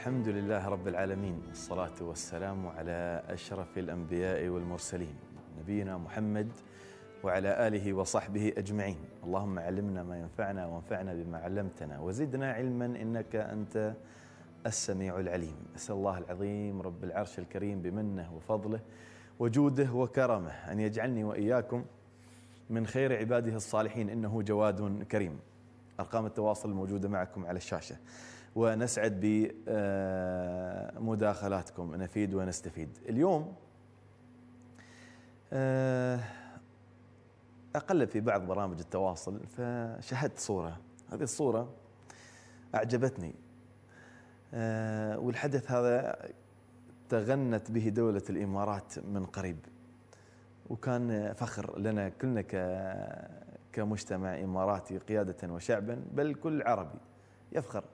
الحمد لله رب العالمين والصلاة والسلام على أشرف الأنبياء والمرسلين نبينا محمد وعلى آله وصحبه أجمعين اللهم علمنا ما ينفعنا وانفعنا بما علمتنا وزدنا علما إنك أنت السميع العليم أسأل الله العظيم رب العرش الكريم بمنه وفضله وجوده وكرمه أن يجعلني وإياكم من خير عباده الصالحين إنه جواد كريم أرقام التواصل الموجودة معكم على الشاشة ونسعد بمداخلاتكم نفيد ونستفيد اليوم آه، أقلب في بعض برامج التواصل فشهدت صورة هذه الصورة أعجبتني آه، والحدث هذا تغنت به دولة الإمارات من قريب وكان فخر لنا كلنا كمجتمع إماراتي قيادة وشعبا بل كل عربي يفخر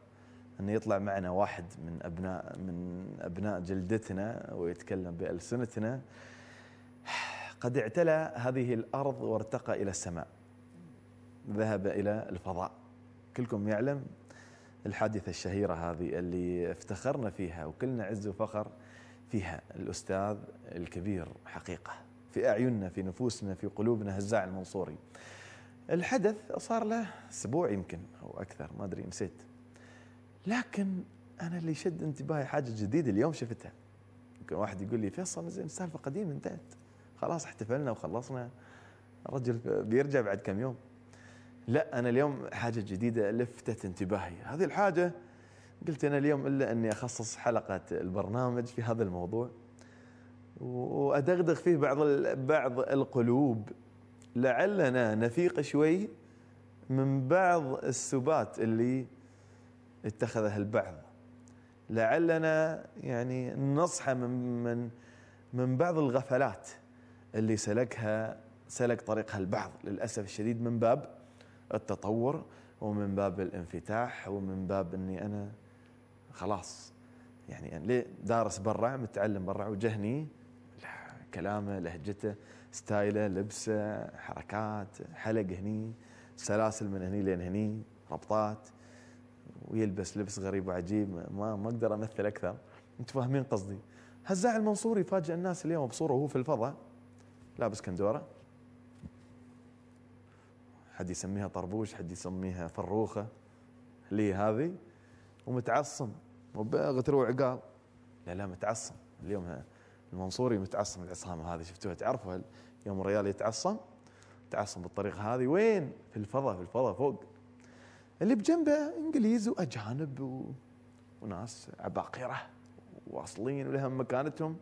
انه يطلع معنا واحد من ابناء من ابناء جلدتنا ويتكلم بالسنتنا قد اعتلى هذه الارض وارتقى الى السماء ذهب الى الفضاء كلكم يعلم الحادثه الشهيره هذه اللي افتخرنا فيها وكلنا عز وفخر فيها الاستاذ الكبير حقيقه في اعيننا في نفوسنا في قلوبنا هزاع المنصوري الحدث صار له اسبوع يمكن او اكثر ما ادري نسيت لكن انا اللي شد انتباهي حاجه جديده اليوم شفتها يمكن واحد يقول لي فيصل زين السالفه قديمه انتهت خلاص احتفلنا وخلصنا الرجل بيرجع بعد كم يوم لا انا اليوم حاجه جديده لفتت انتباهي هذه الحاجه قلت انا اليوم الا اني اخصص حلقه البرنامج في هذا الموضوع وادغدغ فيه بعض بعض القلوب لعلنا نفيق شوي من بعض السبات اللي اتخذها البعض لعلنا يعني نصحى من من من بعض الغفلات اللي سلكها سلك طريقها البعض للاسف الشديد من باب التطور ومن باب الانفتاح ومن باب اني انا خلاص يعني أنا ليه دارس برا متعلم برا وجهني كلامه لهجته ستايله لبسه حركات حلق هني سلاسل من هني لين هني ربطات ويلبس لبس غريب وعجيب ما ما اقدر امثل اكثر انتم فاهمين قصدي هزاع المنصوري فاجئ الناس اليوم بصوره وهو في الفضاء لابس كندوره حد يسميها طربوش حد يسميها فروخه لي هذه ومتعصم مو بغتر قال لا لا متعصم اليوم المنصوري متعصم العصامه هذه شفتوها تعرفوا يوم الريال يتعصم تعصم بالطريقه هذه وين في الفضاء في الفضاء فوق اللي بجنبه انجليز واجانب و... وناس عباقره واصلين ولهم مكانتهم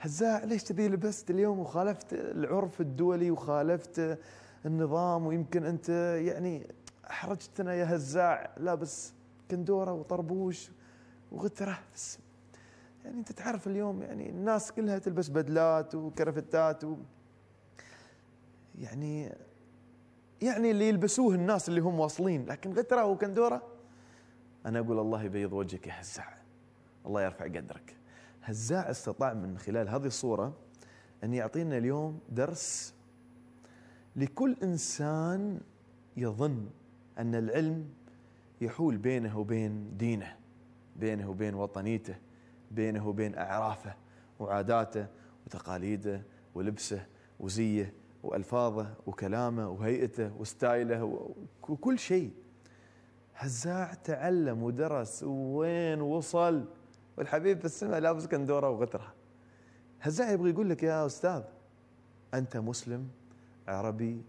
هزاع ليش كذي لبست اليوم وخالفت العرف الدولي وخالفت النظام ويمكن انت يعني احرجتنا يا هزاع لابس كندوره وطربوش وغتره بس يعني انت تعرف اليوم يعني الناس كلها تلبس بدلات وكرفتات و يعني يعني اللي يلبسوه الناس اللي هم واصلين لكن غترة وكندورة أنا أقول الله يبيض وجهك يا هزاع الله يرفع قدرك هزاع استطاع من خلال هذه الصورة أن يعطينا اليوم درس لكل إنسان يظن أن العلم يحول بينه وبين دينه بينه وبين وطنيته بينه وبين أعرافه وعاداته وتقاليده ولبسه وزيه والفاظه وكلامه وهيئته وستايله وكل شيء هزاع تعلم ودرس وين وصل والحبيب في السماء لابس كندوره وغتره هزاع يبغى يقول لك يا استاذ انت مسلم عربي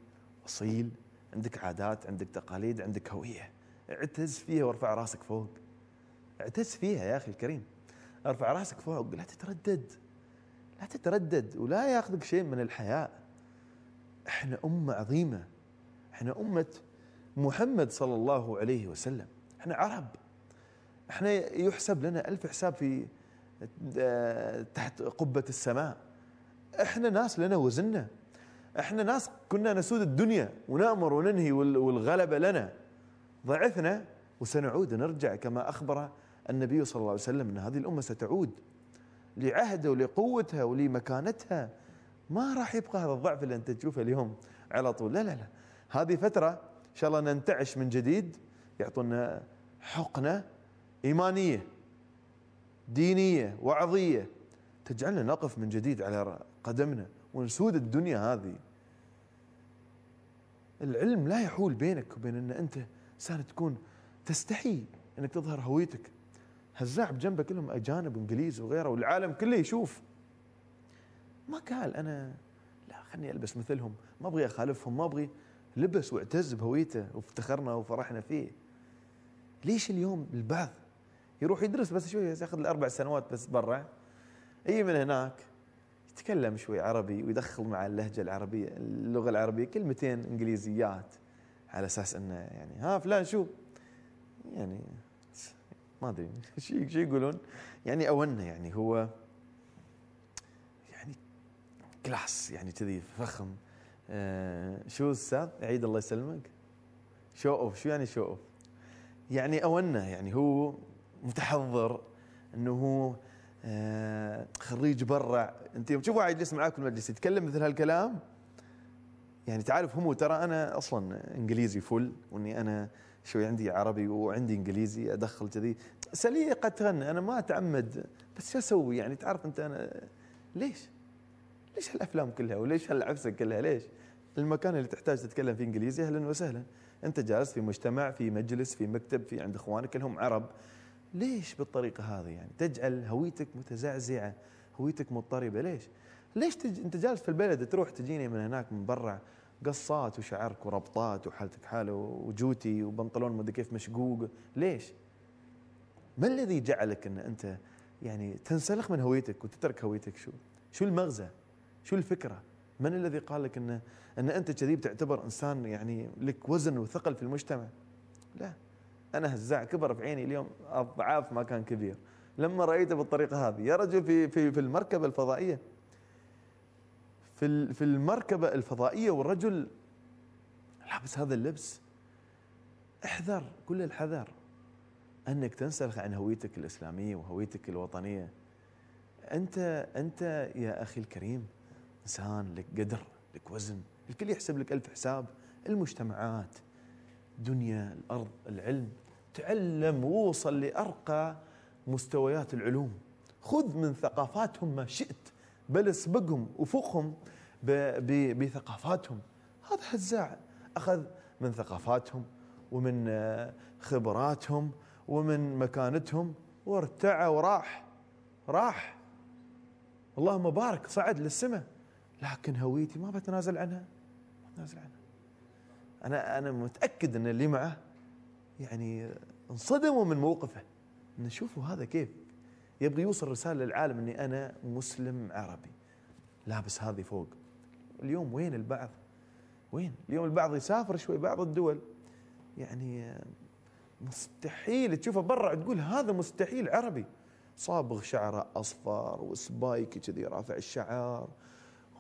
اصيل عندك عادات عندك تقاليد عندك هويه اعتز فيها وارفع راسك فوق اعتز فيها يا اخي الكريم ارفع راسك فوق لا تتردد لا تتردد ولا ياخذك شيء من الحياء احنا أمة عظيمة احنا أمة محمد صلى الله عليه وسلم احنا عرب احنا يحسب لنا ألف حساب في آه، تحت قبة السماء احنا ناس لنا وزننا احنا ناس كنا نسود الدنيا ونأمر وننهي والغلبة لنا ضعفنا وسنعود نرجع كما أخبر النبي صلى الله عليه وسلم أن هذه الأمة ستعود لعهدها ولقوتها ولمكانتها ما راح يبقى هذا الضعف اللي انت تشوفه اليوم على طول لا لا لا هذه فتره ان شاء الله ننتعش من جديد يعطونا حقنه ايمانيه دينيه وعظيه تجعلنا نقف من جديد على قدمنا ونسود الدنيا هذه العلم لا يحول بينك وبين ان انت انسان تكون تستحي انك تظهر هويتك هزاع بجنبه كلهم اجانب وانجليز وغيره والعالم كله يشوف ما قال انا لا خلني البس مثلهم ما ابغي اخالفهم ما ابغي لبس واعتز بهويته وافتخرنا وفرحنا فيه ليش اليوم البعض يروح يدرس بس شويه ياخذ الاربع سنوات بس برا اي من هناك يتكلم شوي عربي ويدخل مع اللهجه العربيه اللغه العربيه كلمتين انجليزيات على اساس انه يعني ها فلان شو يعني ما ادري شو يقولون يعني اونا يعني هو كلاس يعني كذي فخم آه شو استاذ عيد الله يسلمك شو اوف شو يعني شو اوف يعني اونه يعني هو متحضر انه هو آه خريج برع انت يوم تشوف واحد يجلس معاك المجلس يتكلم مثل هالكلام يعني تعرف هم ترى انا اصلا انجليزي فل واني انا شوي عندي عربي وعندي انجليزي ادخل كذي سليقه انا ما اتعمد بس شو اسوي يعني تعرف انت انا ليش؟ ليش هالافلام كلها وليش هالعفسه كلها ليش؟ المكان اللي تحتاج تتكلم فيه انجليزي اهلا وسهلا انت جالس في مجتمع في مجلس في مكتب في عند اخوانك كلهم عرب ليش بالطريقه هذه يعني تجعل هويتك متزعزعه هويتك مضطربه ليش ليش تج... انت جالس في البلد تروح تجيني من هناك من برا قصات وشعرك وربطات وحالتك حاله وجوتي وبنطلون مدري كيف مشقوق ليش ما الذي جعلك ان انت يعني تنسلخ من هويتك وتترك هويتك شو شو المغزى شو الفكره؟ من الذي قال لك ان ان انت كذي تعتبر انسان يعني لك وزن وثقل في المجتمع؟ لا انا هزاع كبر في عيني اليوم اضعاف ما كان كبير لما رايته بالطريقه هذه يا رجل في في في المركبه الفضائيه في في المركبه الفضائيه والرجل لابس هذا اللبس احذر كل الحذر انك تنسلخ عن هويتك الاسلاميه وهويتك الوطنيه انت انت يا اخي الكريم إنسان لك قدر لك وزن الكل يحسب لك ألف حساب المجتمعات دنيا الأرض العلم تعلم ووصل لأرقى مستويات العلوم خذ من ثقافاتهم ما شئت بل اسبقهم وفوقهم بثقافاتهم هذا هزاع أخذ من ثقافاتهم ومن آه، خبراتهم ومن مكانتهم وارتعى وراح راح اللهم بارك صعد للسماء لكن هويتي ما بتنازل عنها ما بتنازل عنها انا انا متاكد ان اللي معه يعني انصدموا من موقفه ان شوفوا هذا كيف يبغى يوصل رساله للعالم اني انا مسلم عربي لابس هذه فوق اليوم وين البعض وين اليوم البعض يسافر شوي بعض الدول يعني مستحيل تشوفه برا تقول هذا مستحيل عربي صابغ شعره اصفر وسبايك كذي رافع الشعر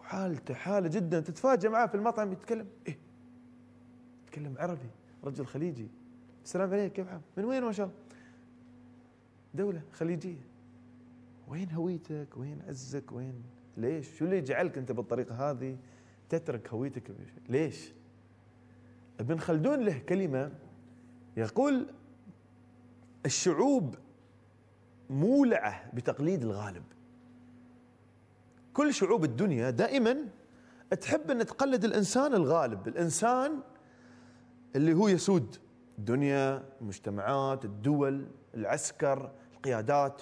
وحالته حاله جدا تتفاجئ معاه في المطعم يتكلم ايه يتكلم عربي رجل خليجي السلام عليك كيف حالك من وين ما شاء الله دولة خليجية وين هويتك وين عزك وين ليش شو اللي يجعلك انت بالطريقة هذه تترك هويتك ليش ابن خلدون له كلمة يقول الشعوب مولعة بتقليد الغالب كل شعوب الدنيا دائما تحب ان تقلد الانسان الغالب، الانسان اللي هو يسود الدنيا، المجتمعات، الدول، العسكر، القيادات.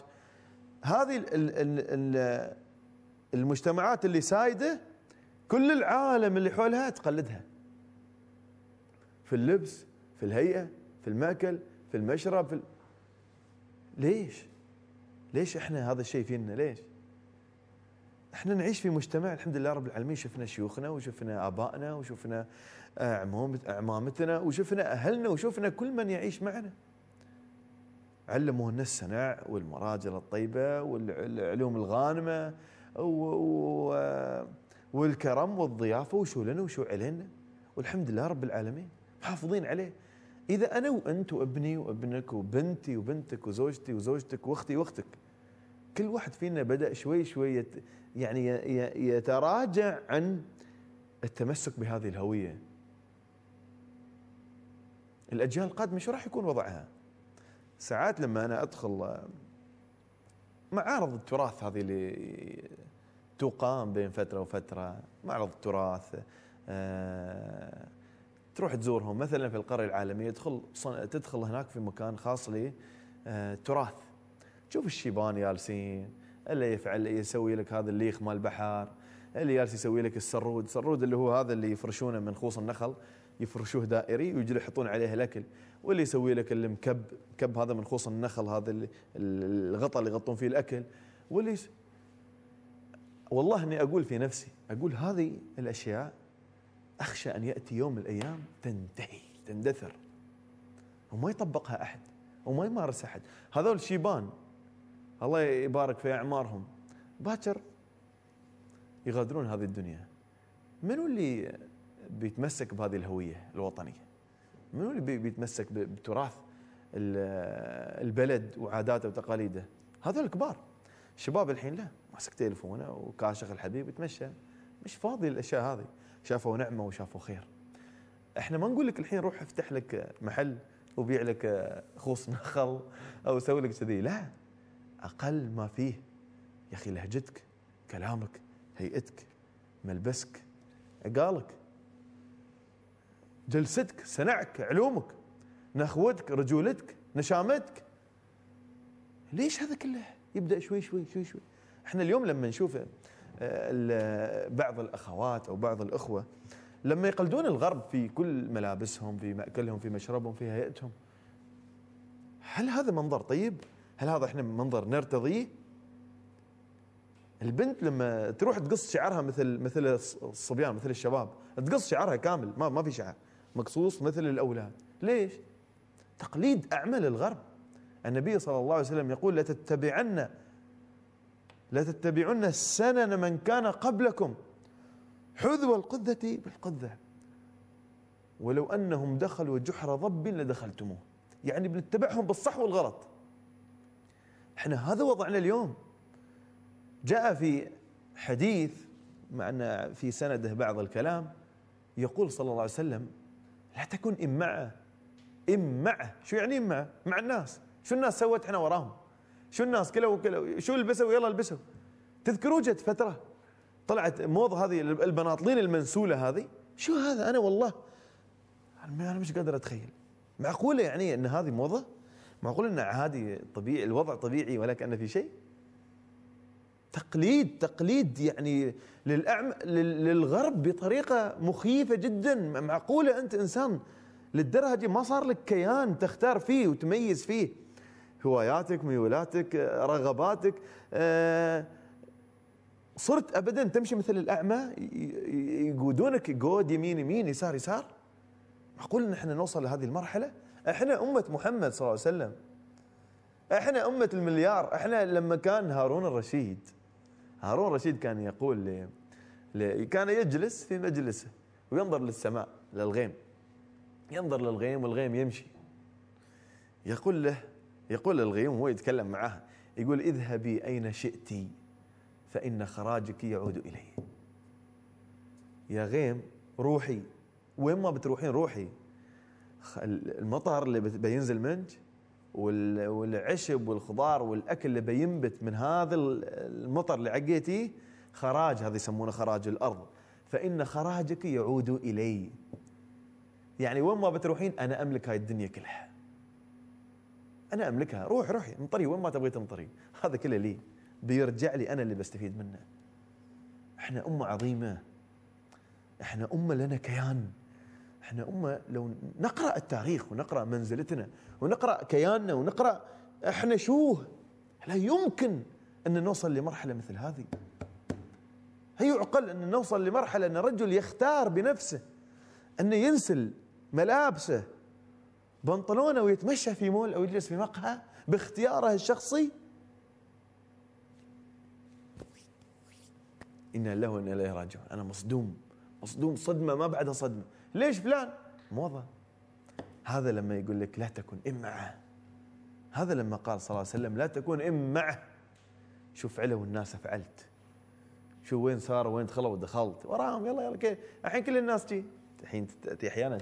هذه المجتمعات اللي سايده كل العالم اللي حولها تقلدها. في اللبس، في الهيئه، في الماكل، في المشرب، في ليش؟ ليش احنا هذا الشيء فينا؟ ليش؟ احنا نعيش في مجتمع الحمد لله رب العالمين شفنا شيوخنا وشفنا ابائنا وشفنا آه، عمامتنا وشفنا اهلنا وشفنا كل من يعيش معنا. علمونا السنع والمراجل الطيبه والعلوم الغانمه والكرم والضيافه وشو لنا وشو علينا والحمد لله رب العالمين محافظين عليه. اذا انا وانت وابني وابنك وبنتي وبنتك وزوجتي وزوجتك واختي واختك كل واحد فينا بدأ شوي شوي يعني يتراجع عن التمسك بهذه الهوية الأجيال القادمة شو راح يكون وضعها ساعات لما أنا أدخل آه، معارض التراث هذه اللي تقام بين فترة وفترة معرض التراث أه تروح تزورهم مثلا في القرية العالمية تدخل تدخل هناك في مكان خاص للتراث آه، شوف الشيبان يالسين اللي يفعل اللي يسوي لك هذا الليخ مال البحر اللي يالس يسوي لك السرود السرود اللي هو هذا اللي يفرشونه من خوص النخل يفرشوه دائري ويجي يحطون عليه الاكل واللي يسوي لك المكب كب هذا من خوص النخل هذا الغطاء اللي يغطون فيه الاكل واللي والله اني اقول في نفسي اقول هذه الاشياء اخشى ان ياتي يوم من الايام تنتهي تندثر وما يطبقها احد وما يمارس احد هذول شيبان الله يبارك في اعمارهم باكر يغادرون هذه الدنيا منو اللي بيتمسك بهذه الهويه الوطنيه منو اللي بيتمسك بتراث البلد وعاداته وتقاليده هذول الكبار الشباب الحين لا ماسك تليفونه وكاشخ الحبيب يتمشى مش فاضي الاشياء هذه شافوا نعمه وشافوا خير احنا ما نقول لك الحين روح افتح لك محل وبيع لك خوص نخل او سوي لك كذي لا اقل ما فيه يا اخي لهجتك كلامك هيئتك ملبسك عقالك جلستك سنعك علومك نخوتك رجولتك نشامتك ليش هذا كله يبدا شوي شوي شوي شوي احنا اليوم لما نشوف آه، بعض الاخوات او بعض الاخوه لما يقلدون الغرب في كل ملابسهم في ماكلهم في مشربهم في هيئتهم هل هذا منظر طيب هل هذا احنا منظر نرتضيه؟ البنت لما تروح تقص شعرها مثل مثل الصبيان مثل الشباب تقص شعرها كامل ما ما في شعر مقصوص مثل الاولاد ليش؟ تقليد اعمى للغرب النبي صلى الله عليه وسلم يقول لتتبعن لتتبعن سنن من كان قبلكم حذو القذة بالقذة ولو أنهم دخلوا جحر ضب لدخلتموه يعني بنتبعهم بالصح والغلط احنا هذا وضعنا اليوم جاء في حديث مع أن في سنده بعض الكلام يقول صلى الله عليه وسلم لا تكن إمعة إمعة شو يعني إمعة مع الناس شو الناس سوت احنا وراهم شو الناس كلوا كلوا شو لبسوا يلا لبسوا تذكروا جت فترة طلعت موضة هذه البناطلين المنسولة هذه شو هذا أنا والله أنا مش قادر أتخيل معقولة يعني أن هذه موضة معقول ان عادي طبيعي الوضع طبيعي ولا كان في شيء تقليد تقليد يعني للأعم للغرب بطريقه مخيفه جدا معقوله انت انسان للدرجه ما صار لك كيان تختار فيه وتميز فيه هواياتك ميولاتك رغباتك آه، صرت ابدا تمشي مثل الاعمى يقودونك جود يمين يمين يسار يسار معقول ان احنا نوصل لهذه المرحله احنا امه محمد صلى الله عليه وسلم احنا امه المليار احنا لما كان هارون الرشيد هارون الرشيد كان يقول لي كان يجلس في مجلسه وينظر للسماء للغيم ينظر للغيم والغيم يمشي يقول له يقول للغيم وهو يتكلم معه يقول اذهبي اين شئت فان خراجك يعود الي يا غيم روحي وين ما بتروحين روحي المطر اللي بينزل منك والعشب والخضار والاكل اللي بينبت من هذا المطر اللي عقيتيه خراج هذا يسمونه خراج الارض فان خراجك يعود الي يعني وين ما بتروحين انا املك هاي الدنيا كلها انا املكها روح روحي انطري وين ما تبغي تنطري هذا كله لي بيرجع لي انا اللي بستفيد منه احنا امه عظيمه احنا امه لنا كيان احنا أمة لو نقرأ التاريخ ونقرأ منزلتنا ونقرأ كياننا ونقرأ احنا شوه لا يمكن أن نوصل لمرحلة مثل هذه هي يعقل أن نوصل لمرحلة أن رجل يختار بنفسه أنه ينسل ملابسه بنطلونه ويتمشى في مول أو يجلس في مقهى باختياره الشخصي إنا له وإنا إليه راجعون أنا مصدوم مصدوم صدمة ما بعدها صدمة ليش فلان موضة هذا لما يقول لك لا تكن إمعه هذا لما قال صلى الله عليه وسلم لا تكون إمعه شوف شو الناس فعلت شو وين صار وين دخلوا ودخلت وراهم يلا يلا كيف الحين كل الناس جي الحين تأتي احيانا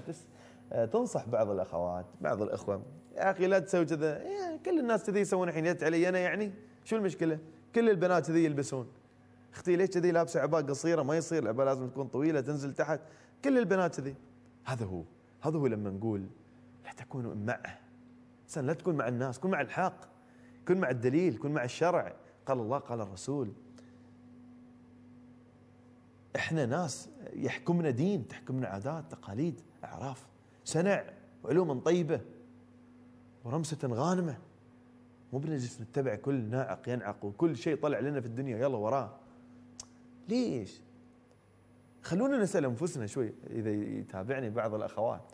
آه، تنصح بعض الاخوات بعض الاخوه يا اخي لا تسوي كذا يعني كل الناس كذي يسوون الحين جت علي انا يعني شو المشكله؟ كل البنات كذي يلبسون اختي ليش كذي لابسه عباءه قصيره ما يصير العباءه لازم تكون طويله تنزل تحت كل البنات ذي هذا هو هذا هو لما نقول لا تكونوا معه الانسان لا تكون مع الناس كن مع الحق كن مع الدليل كن مع الشرع قال الله قال الرسول احنا ناس يحكمنا دين تحكمنا عادات تقاليد اعراف سنع وعلوم طيبه ورمسه غانمه مو بنجلس نتبع كل ناعق ينعق وكل شيء طلع لنا في الدنيا يلا وراه ليش؟ خلونا نسال انفسنا شوي اذا يتابعني بعض الاخوات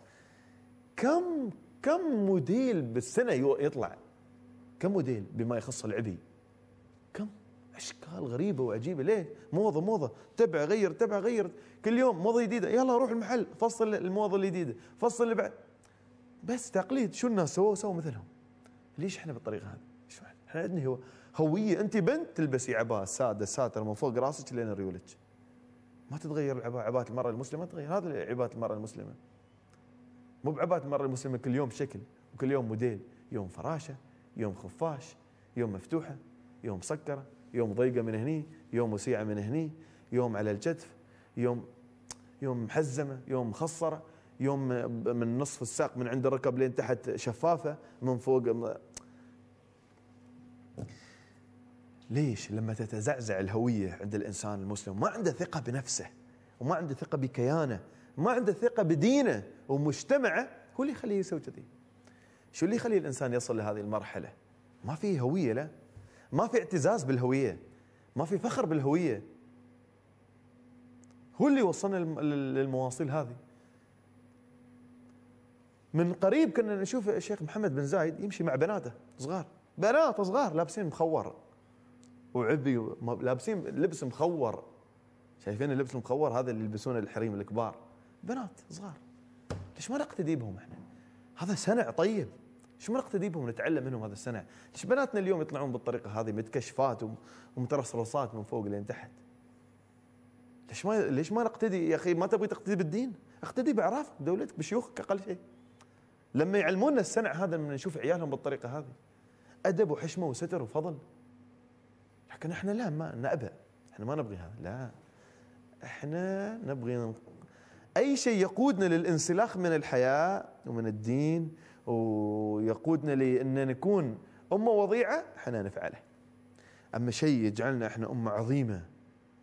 كم كم موديل بالسنه يطلع كم موديل بما يخص العبي كم اشكال غريبه وعجيبه ليه موضه موضه تبع غير تبع غير كل يوم موضه جديده يلا روح المحل فصل الموضه الجديده فصل اللي بعد بس تقليد شو الناس سووا سووا مثلهم ليش احنا بالطريقه هذه شو احنا عندنا هويه انت بنت تلبسي عباءه ساده ساتر من فوق راسك لين ريولك ما تتغير عبات المرأة المسلمة تتغير هذا عبات المرأة المسلمة مو بعبات المرأة المسلمة كل يوم شكل وكل يوم موديل يوم فراشة يوم خفاش يوم مفتوحة يوم مسكرة يوم ضيقة من هني يوم وسيعة من هني يوم على الكتف يوم يوم محزمة يوم مخصرة يوم من نصف الساق من عند الركب لين تحت شفافة من فوق ليش لما تتزعزع الهوية عند الإنسان المسلم ما عنده ثقة بنفسه وما عنده ثقة بكيانه ما عنده ثقة بدينه ومجتمعه هو اللي يخليه يسوي كذي شو اللي يخلي الإنسان يصل لهذه المرحلة ما في هوية له ما في اعتزاز بالهوية ما في فخر بالهوية هو اللي وصلنا للمواصيل هذه من قريب كنا نشوف الشيخ محمد بن زايد يمشي مع بناته صغار بنات صغار لابسين مخور وعبي لابسين لبس مخور شايفين اللبس المخور هذا اللي يلبسونه الحريم الكبار بنات صغار ليش ما نقتدي بهم احنا؟ هذا سنع طيب ليش ما نقتدي بهم نتعلم منهم هذا السنع؟ ليش بناتنا اليوم يطلعون بالطريقه هذه متكشفات ومترصرصات من فوق لين تحت؟ ليش ما ليش ما نقتدي يا اخي ما تبغي تقتدي بالدين؟ اقتدي باعرافك بدولتك بشيوخك اقل شيء. لما يعلمونا السنع هذا من نشوف عيالهم بالطريقه هذه ادب وحشمه وستر وفضل لكن احنا لا ما نأبى احنا ما نبغي هذا لا احنا نبغي اي شيء يقودنا للانسلاخ من الحياه ومن الدين ويقودنا لان نكون امه وضيعه احنا نفعله اما شيء يجعلنا احنا امه عظيمه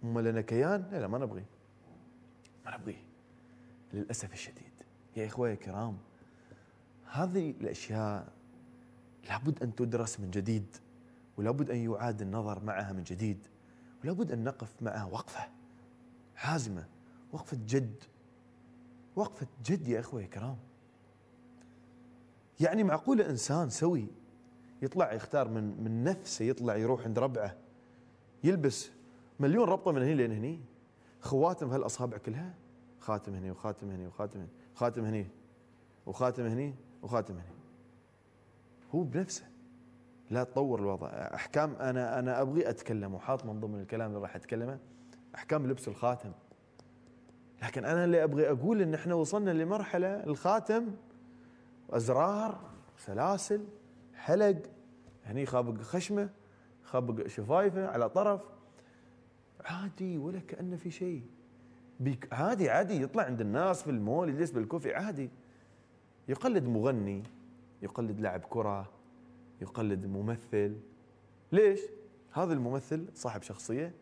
امه لنا كيان لا لا ما نبغي ما نبغي للاسف الشديد يا اخوي الكرام هذه الاشياء لابد ان تدرس من جديد ولا بد أن يعاد النظر معها من جديد ولا بد أن نقف معها وقفة حازمة وقفة جد وقفة جد يا إخوة الكرام يعني معقول إنسان سوي يطلع يختار من من نفسه يطلع يروح عند ربعه يلبس مليون ربطه من هني لين هني خواتم هالاصابع كلها خاتم هني وخاتم هني وخاتم هني خاتم هني وخاتم هني وخاتم هني هو بنفسه لا تطور الوضع احكام انا انا ابغي اتكلم وحاط من ضمن الكلام اللي راح اتكلمه احكام لبس الخاتم لكن انا اللي ابغي اقول ان احنا وصلنا لمرحله الخاتم ازرار سلاسل حلق هني خابق خشمه خابق شفايفه على طرف عادي ولا كانه في شيء عادي عادي يطلع عند الناس في المول يجلس بالكوفي عادي يقلد مغني يقلد لاعب كره يقلد ممثل ليش؟ هذا الممثل صاحب شخصية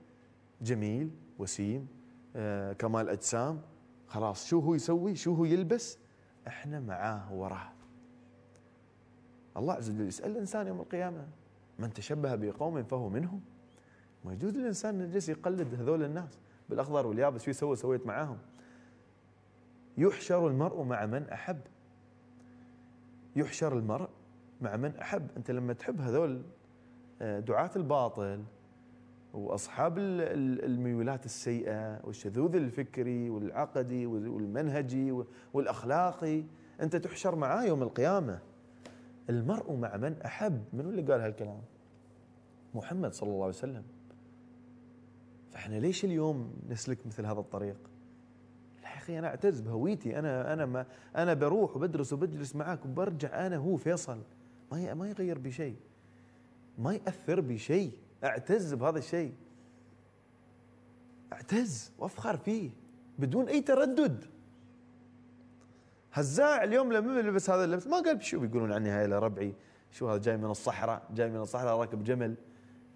جميل وسيم آه، كمال أجسام خلاص شو هو يسوي شو هو يلبس احنا معاه وراه الله عز وجل يسأل الإنسان يوم القيامة من تشبه بقوم فهو منهم ما يجوز الإنسان يجلس يقلد هذول الناس بالأخضر واليابس شو سوى سويت معاهم يحشر المرء مع من أحب يحشر المرء مع من احب انت لما تحب هذول آه، دعاة الباطل واصحاب الميولات السيئه والشذوذ الفكري والعقدي والمنهجي والاخلاقي انت تحشر معاه يوم القيامه المرء مع من احب من اللي قال هالكلام محمد صلى الله عليه وسلم فاحنا ليش اليوم نسلك مثل هذا الطريق لا يا اخي انا اعتز بهويتي انا انا ما انا بروح وبدرس وبجلس معاك وبرجع انا هو فيصل ما ما يغير بشيء ما ياثر بشيء اعتز بهذا الشيء اعتز وافخر فيه بدون اي تردد هزاع اليوم لما لبس هذا اللبس ما قال شو بيقولون عني هاي ربعي شو هذا جاي من الصحراء جاي من الصحراء راكب جمل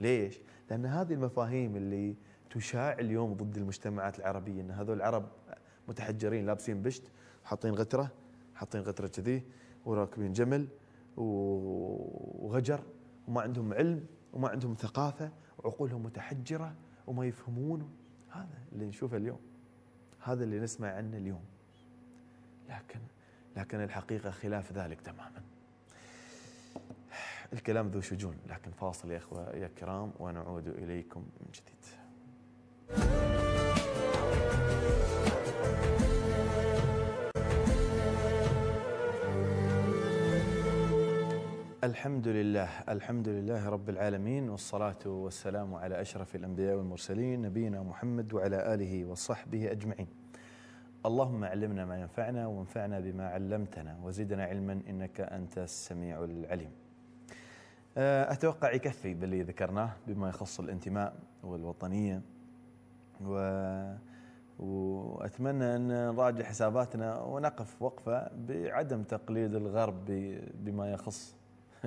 ليش؟ لان هذه المفاهيم اللي تشاع اليوم ضد المجتمعات العربيه ان هذول العرب متحجرين لابسين بشت حاطين غتره حاطين غتره كذي وراكبين جمل وغجر وما عندهم علم وما عندهم ثقافة وعقولهم متحجرة وما يفهمون هذا اللي نشوفه اليوم هذا اللي نسمع عنه اليوم لكن لكن الحقيقة خلاف ذلك تماما الكلام ذو شجون لكن فاصل يا إخوة يا كرام ونعود إليكم من جديد الحمد لله الحمد لله رب العالمين والصلاة والسلام على أشرف الأنبياء والمرسلين نبينا محمد وعلى آله وصحبه أجمعين اللهم علمنا ما ينفعنا وانفعنا بما علمتنا وزدنا علما إنك أنت السميع العليم آه، أتوقع يكفي باللي ذكرناه بما يخص الانتماء والوطنية و واتمنى ان نراجع حساباتنا ونقف وقفه بعدم تقليد الغرب بما يخص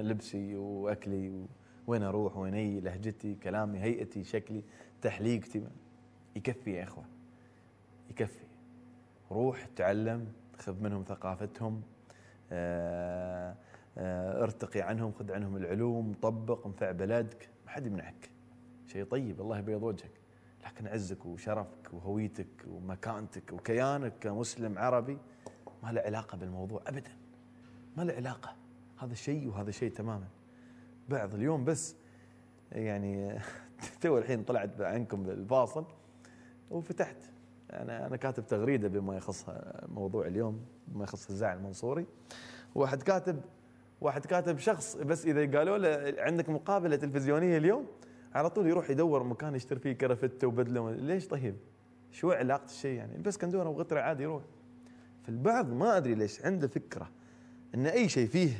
لبسي واكلي وين اروح وين اي لهجتي كلامي هيئتي شكلي تحليقتي يكفي يا اخوه يكفي روح تعلم خذ منهم ثقافتهم آه، آه، ارتقي عنهم خذ عنهم العلوم طبق انفع بلدك ما حد يمنعك شيء طيب الله يبيض وجهك لكن عزك وشرفك وهويتك ومكانتك وكيانك كمسلم عربي ما له علاقه بالموضوع ابدا ما له علاقه هذا شيء وهذا شيء تماما بعض اليوم بس يعني تو الحين طلعت عنكم الفاصل وفتحت انا انا كاتب تغريده بما يخص موضوع اليوم بما يخص الزعل المنصوري واحد كاتب واحد كاتب شخص بس اذا قالوا له عندك مقابله تلفزيونيه اليوم على طول يروح يدور مكان يشتري فيه كرفته وبدله ليش طيب؟ شو علاقه الشيء يعني؟ بس كندوره وغتره عادي يروح. فالبعض ما ادري ليش عنده فكره ان اي شيء فيه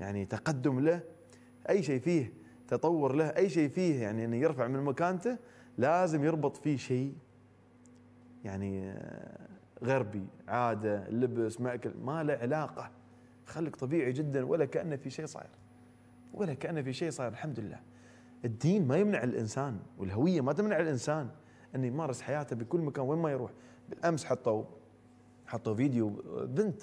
يعني تقدم له اي شيء فيه تطور له اي شيء فيه يعني انه يرفع من مكانته لازم يربط فيه شيء يعني آه، غربي عاده لبس ماكل ما له علاقه خليك طبيعي جدا ولا كانه في شيء صاير ولا كانه في شيء صاير الحمد لله الدين ما يمنع الانسان والهويه ما تمنع الانسان انه يمارس حياته بكل مكان وين ما يروح بالامس حطوا حطوا فيديو بنت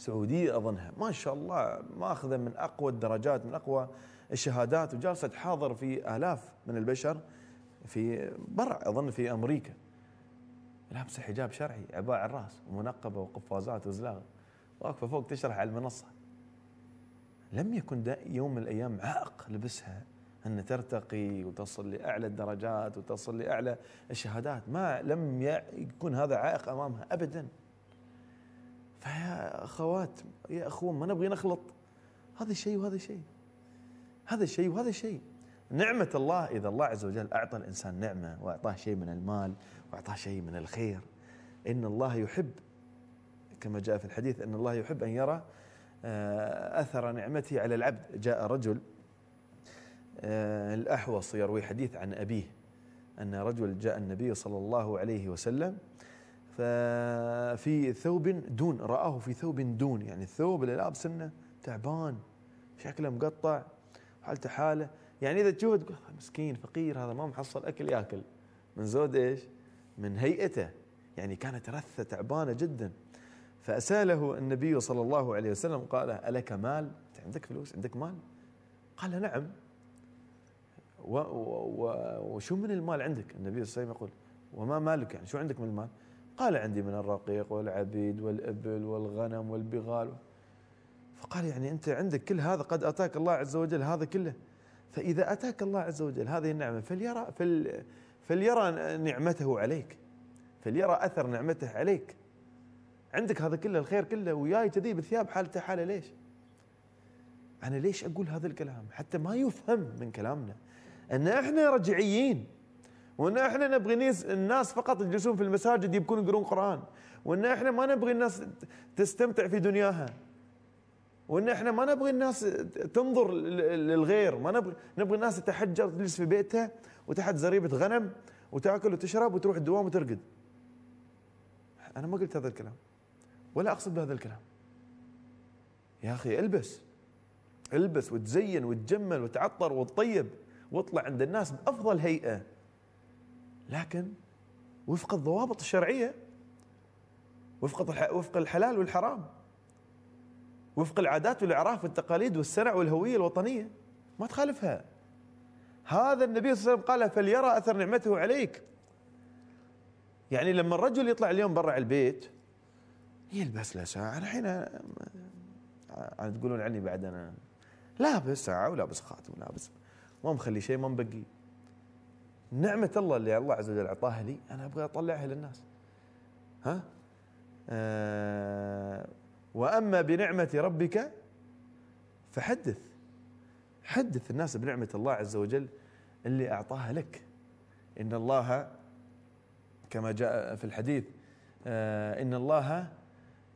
سعوديه اظنها ما شاء الله ماخذه من اقوى الدرجات من اقوى الشهادات وجالسه تحاضر في الاف من البشر في برع اظن في امريكا لابسه حجاب شرعي عباءه على الراس ومنقبه وقفازات وزلاغه واقفه فوق تشرح على المنصه لم يكن يوم من الايام عائق لبسها ان ترتقي وتصل لاعلى الدرجات وتصل لاعلى الشهادات ما لم يكن هذا عائق امامها ابدا فيا اخوات يا اخوان ما نبغي نخلط هذا شيء وهذا شيء هذا شيء وهذا شيء نعمة الله إذا الله عز وجل أعطى الإنسان نعمة وأعطاه شيء من المال وأعطاه شيء من الخير إن الله يحب كما جاء في الحديث أن الله يحب أن يرى آه، أثر نعمته على العبد جاء رجل آه، الأحوص يروي حديث عن أبيه أن رجل جاء النبي صلى الله عليه وسلم ففي ثوب دون رآه في ثوب دون يعني الثوب اللي لابس انه تعبان شكله مقطع حالته حاله يعني اذا تشوفه تقول مسكين فقير هذا ما محصل اكل ياكل من زود ايش؟ من هيئته يعني كانت رثه تعبانه جدا فاساله النبي صلى الله عليه وسلم قال الك مال؟ انت عندك فلوس؟ عندك مال؟ قال نعم وشو من المال عندك؟ النبي صلى الله عليه وسلم يقول وما مالك يعني شو عندك من المال؟ قال عندي من الرقيق والعبيد والإبل والغنم والبغال فقال يعني أنت عندك كل هذا قد أتاك الله عز وجل هذا كله فإذا أتاك الله عز وجل هذه النعمة فليرى فل فليرى نعمته عليك فليرى أثر نعمته عليك عندك هذا كله الخير كله وياي كذي بالثياب حالته حاله ليش؟ أنا ليش أقول هذا الكلام؟ حتى ما يفهم من كلامنا أن إحنا رجعيين وان احنا نبغي الناس فقط يجلسون في المساجد يبكون يقرون قران وان احنا ما نبغي الناس تستمتع في دنياها وان احنا ما نبغي الناس تنظر للغير ما نبغي نبغي الناس تتحجر تجلس في بيتها وتحت زريبه غنم وتاكل وتشرب وتروح الدوام وترقد انا ما قلت هذا الكلام ولا اقصد بهذا الكلام يا اخي البس البس وتزين وتجمل وتعطر وتطيب واطلع عند الناس بافضل هيئه لكن وفق الضوابط الشرعيه وفق وفق الحلال والحرام وفق العادات والاعراف والتقاليد والسرع والهويه الوطنيه ما تخالفها هذا النبي صلى الله عليه وسلم قال فليرى اثر نعمته عليك يعني لما الرجل يطلع اليوم برا البيت يلبس له ساعه انا الحين تقولون عني بعد انا لابس ساعه ولابس خاتم ولابس ما مخلي شيء ما مبقي نعمه الله اللي الله عز وجل اعطاها لي انا ابغى اطلعها للناس ها آه واما بنعمه ربك فحدث حدث الناس بنعمه الله عز وجل اللي اعطاها لك ان الله كما جاء في الحديث آه ان الله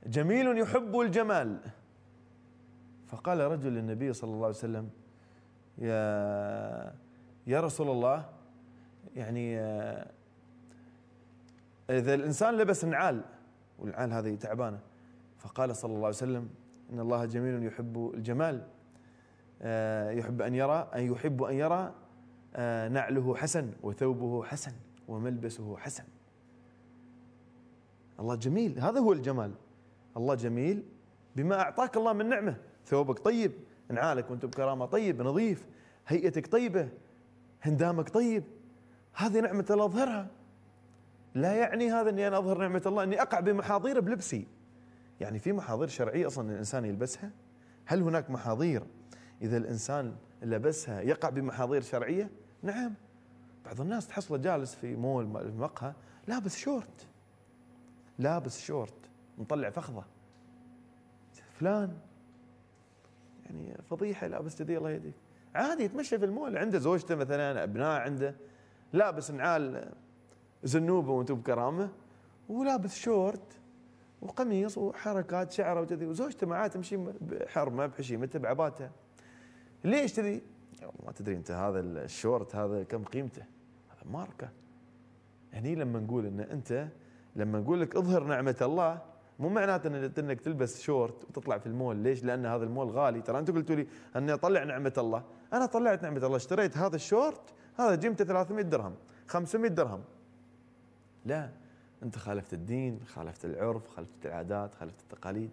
جميل يحب الجمال فقال رجل للنبي صلى الله عليه وسلم يا يا رسول الله يعني آه، اذا الانسان لبس نعال والنعال هذه تعبانه فقال صلى الله عليه وسلم ان الله جميل يحب الجمال آه، يحب ان يرى ان يحب ان يرى آه، نعله حسن وثوبه حسن وملبسه حسن الله جميل هذا هو الجمال الله جميل بما اعطاك الله من نعمه ثوبك طيب نعالك وانت بكرامه طيب نظيف هيئتك طيبه هندامك طيب هذه نعمة الله أظهرها لا يعني هذا أني أنا أظهر نعمة الله أني أقع بمحاضير بلبسي يعني في محاضير شرعية أصلا الإنسان يلبسها هل هناك محاضير إذا الإنسان لبسها يقع بمحاضير شرعية نعم بعض الناس تحصله جالس في مول مقهى لابس شورت لابس شورت مطلع فخذه فلان يعني فضيحه لابس كذي الله يهديك عادي يتمشى في المول عنده زوجته مثلا ابناء عنده لابس نعال زنوبه وانتم بكرامه ولابس شورت وقميص وحركات شعره وكذي وزوجته معاه تمشي بحرمه بحشيمته بعباته ليش كذي؟ ما تدري انت هذا الشورت هذا كم قيمته؟ هذا ماركه هني لما نقول ان انت لما نقول لك اظهر نعمه الله مو معناته انك تلبس شورت وتطلع في المول ليش؟ لان هذا المول غالي ترى انتم قلتوا لي اني اطلع نعمه الله، انا طلعت نعمه الله اشتريت هذا الشورت هذا جيمته 300 درهم 500 درهم لا انت خالفت الدين خالفت العرف خالفت العادات خالفت التقاليد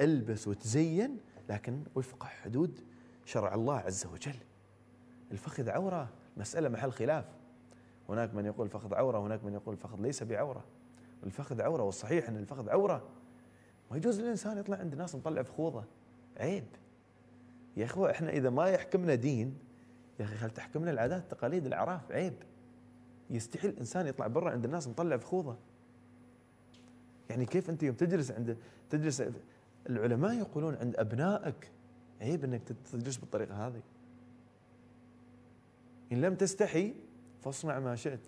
البس وتزين لكن وفق حدود شرع الله عز وجل الفخذ عورة مسألة محل خلاف هناك من يقول فخذ عورة هناك من يقول فخذ ليس بعورة الفخذ عورة والصحيح أن الفخذ عورة ما يجوز للإنسان يطلع عند ناس مطلع فخوضة عيب يا إخوة إحنا إذا ما يحكمنا دين يا اخي خل تحكمنا العادات التقاليد الاعراف عيب يستحيل الانسان يطلع برا عند الناس مطلع بخوضه يعني كيف انت يوم تجلس عند تجلس العلماء يقولون عند ابنائك عيب انك تجلس بالطريقه هذه ان لم تستحي فاصنع ما شئت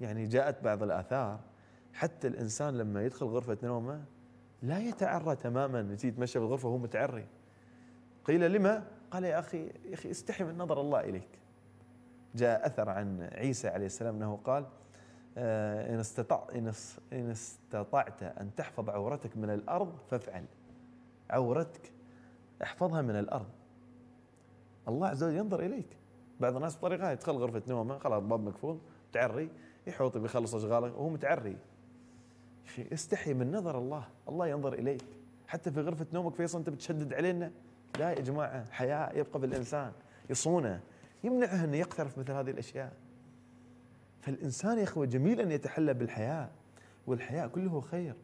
يعني جاءت بعض الاثار حتى الانسان لما يدخل غرفه نومه لا يتعرى تماما يجي يتمشى بالغرفه وهو متعري قيل لما قال يا أخي يا أخي استحي من نظر الله إليك جاء أثر عن عيسى عليه السلام أنه قال آه، إن, استطع إن استطعت أن تحفظ عورتك من الأرض فافعل عورتك احفظها من الأرض الله عز وجل ينظر إليك بعض الناس بطريقة يدخل غرفة نومه خلاص باب مقفول تعري يحوط بيخلص أشغاله وهو متعري يا أخي استحي من نظر الله الله ينظر إليك حتى في غرفة نومك فيصل أنت بتشدد علينا لا يا جماعه حياء يبقى بالانسان يصونه يمنعه انه يقترف مثل هذه الاشياء فالانسان يا اخوه جميل ان يتحلى بالحياء والحياء كله خير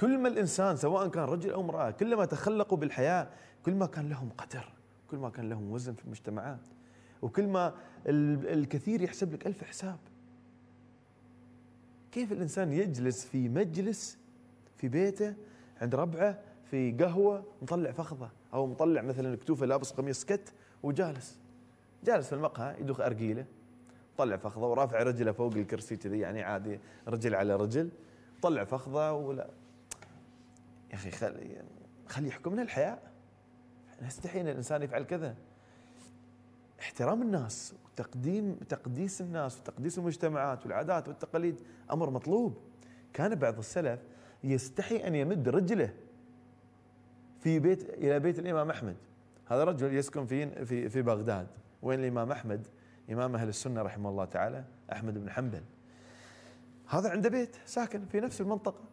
كل ما الانسان سواء كان رجل او امراه كلما تخلقوا بالحياء كل ما كان لهم قدر كل ما كان لهم وزن في المجتمعات وكل ما الكثير يحسب لك ألف حساب كيف الإنسان يجلس في مجلس في بيته عند ربعه في قهوه مطلع فخذه او مطلع مثلا كتوفه لابس قميص كت وجالس جالس في المقهى يدوخ ارجيله طلع فخذه ورافع رجله فوق الكرسي كذي يعني عادي رجل على رجل طلع فخذه ولا يا اخي خلي خلي يحكمنا الحياء ان الانسان يفعل كذا احترام الناس وتقديم تقديس الناس وتقديس المجتمعات والعادات والتقاليد امر مطلوب كان بعض السلف يستحي ان يمد رجله في بيت إلى بيت الإمام أحمد هذا رجل يسكن في في في بغداد وين الإمام أحمد إمام أهل السنة رحمه الله تعالى أحمد بن حنبل هذا عنده بيت ساكن في نفس المنطقة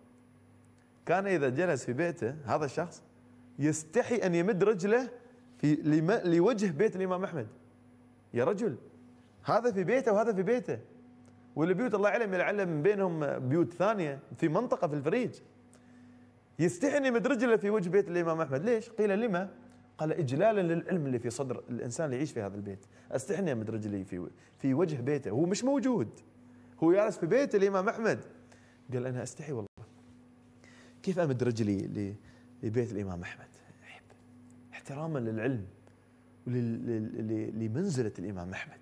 كان إذا جلس في بيته هذا الشخص يستحي أن يمد رجله في لوجه بيت الإمام أحمد يا رجل هذا في بيته وهذا في بيته والبيوت الله أعلم لعل من بينهم بيوت ثانية في منطقة في الفريج يستحي يمد رجله في وجه بيت الامام احمد ليش قيل لما قال اجلالا للعلم اللي في صدر الانسان اللي يعيش في هذا البيت استحني امد رجلي في في وجه بيته هو مش موجود هو جالس في بيت الامام احمد قال انا استحي والله كيف امد رجلي لبيت الامام احمد احتراما للعلم لمنزلة الامام احمد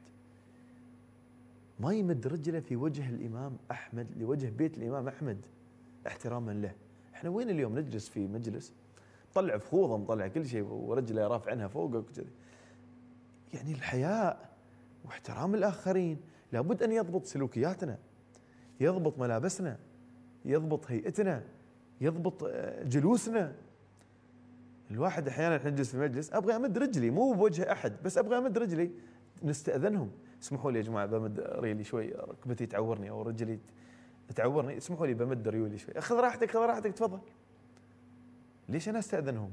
ما يمد رجله في وجه الامام احمد لوجه بيت الامام احمد احتراما له احنا وين اليوم نجلس في مجلس طلع فخوضه مطلع كل شيء ورجله رافع عنها فوقك يعني الحياء واحترام الاخرين لابد ان يضبط سلوكياتنا يضبط ملابسنا يضبط هيئتنا يضبط آه، جلوسنا الواحد احيانا نجلس في مجلس ابغى امد رجلي مو بوجه احد بس ابغى امد رجلي نستاذنهم اسمحوا لي يا جماعه بمد ريلي شوي ركبتي تعورني او رجلي تعورني اسمحوا لي بمد ريولي شوي خذ راحتك خذ راحتك تفضل ليش انا استاذنهم؟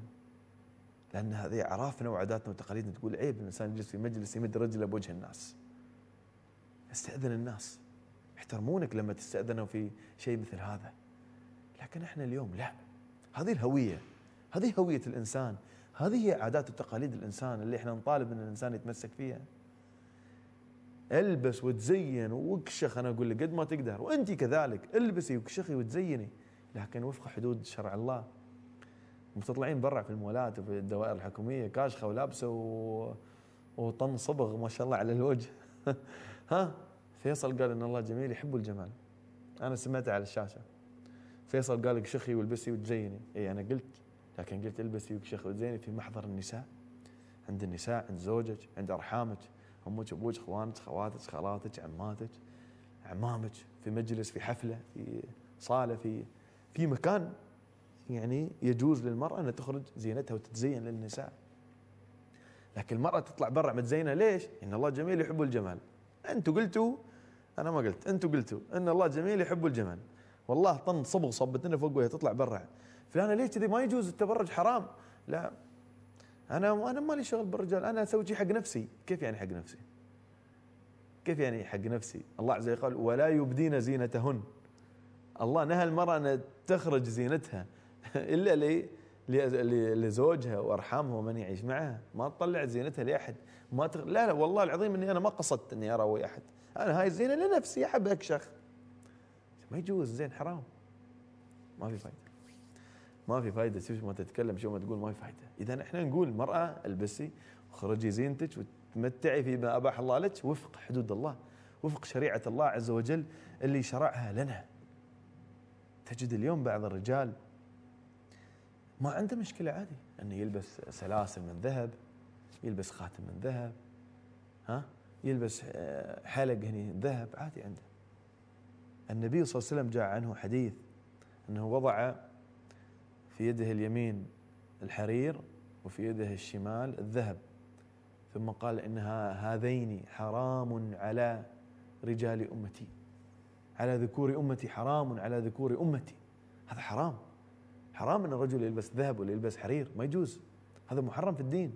لان هذه اعرافنا وعاداتنا وتقاليدنا تقول عيب الانسان يجلس في مجلس يمد رجله بوجه الناس. استاذن الناس يحترمونك لما تستاذنهم في شيء مثل هذا. لكن احنا اليوم لا هذه الهويه هذه هويه الانسان هذه هي عادات وتقاليد الانسان اللي احنا نطالب ان الانسان يتمسك فيها. البس وتزين وكشخ انا اقول لك قد ما تقدر وانت كذلك البسي وكشخي وتزيني لكن وفق حدود شرع الله مستطلعين برا في المولات وفي الدوائر الحكوميه كاشخه ولابسه و... وطن صبغ ما شاء الله على الوجه ها فيصل قال ان الله جميل يحب الجمال انا سمعته على الشاشه فيصل قال لك شخي والبسي وتزيني اي انا قلت لكن قلت البسي وكشخي وتزيني في محضر النساء عند النساء عند زوجك عند ارحامك امك ابوك اخوانك خواتك خالاتك عماتك عمامك في مجلس في حفله في صاله في في مكان يعني يجوز للمراه ان تخرج زينتها وتتزين للنساء لكن المراه تطلع برا متزينه ليش؟ ان الله جميل يحب الجمال انتم قلتوا انا ما قلت انتم قلتوا ان الله جميل يحب الجمال والله طن صبغ صبتنا فوق وهي تطلع برا فلانه ليش كذي ما يجوز التبرج حرام لا انا انا مالي شغل بالرجال انا اسوي شيء حق نفسي كيف يعني حق نفسي كيف يعني حق نفسي الله عز وجل قال ولا يبدين زينتهن الله نهى المرأة أن تخرج زينتها إلا لي لزوجها وأرحامها ومن يعيش معها ما تطلع زينتها لأحد ما تغ... لا لا والله العظيم أني أنا ما قصدت أني أروي أحد أنا هاي الزينة لنفسي أحب أكشخ ما يجوز زين حرام ما في فايدة ما في فائده شوف ما تتكلم شو ما تقول ما في فائده اذا احنا نقول المراه البسي وخرجي زينتك وتمتعي فيما اباح الله لك وفق حدود الله وفق شريعه الله عز وجل اللي شرعها لنا تجد اليوم بعض الرجال ما عنده مشكله عادي انه يلبس سلاسل من ذهب يلبس خاتم من ذهب ها يلبس آه، حلق هني ذهب عادي عنده النبي صلى الله عليه وسلم جاء عنه حديث انه وضع في يده اليمين الحرير وفي يده الشمال الذهب ثم قال انها هذين حرام على رجال امتي على ذكور امتي حرام على ذكور امتي هذا حرام حرام ان الرجل يلبس ذهب ولا يلبس حرير ما يجوز هذا محرم في الدين